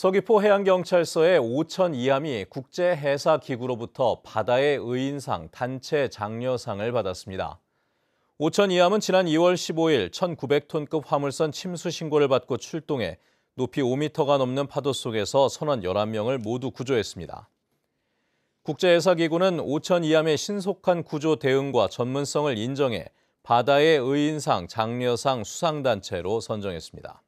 서귀포 해양경찰서의 오천 이함이 국제해사기구로부터 바다의 의인상 단체 장려상을 받았습니다. 오천 이함은 지난 2월 15일 1,900톤급 화물선 침수 신고를 받고 출동해 높이 5m가 넘는 파도 속에서 선원 11명을 모두 구조했습니다. 국제해사기구는 오천 이함의 신속한 구조 대응과 전문성을 인정해 바다의 의인상 장려상 수상단체로 선정했습니다.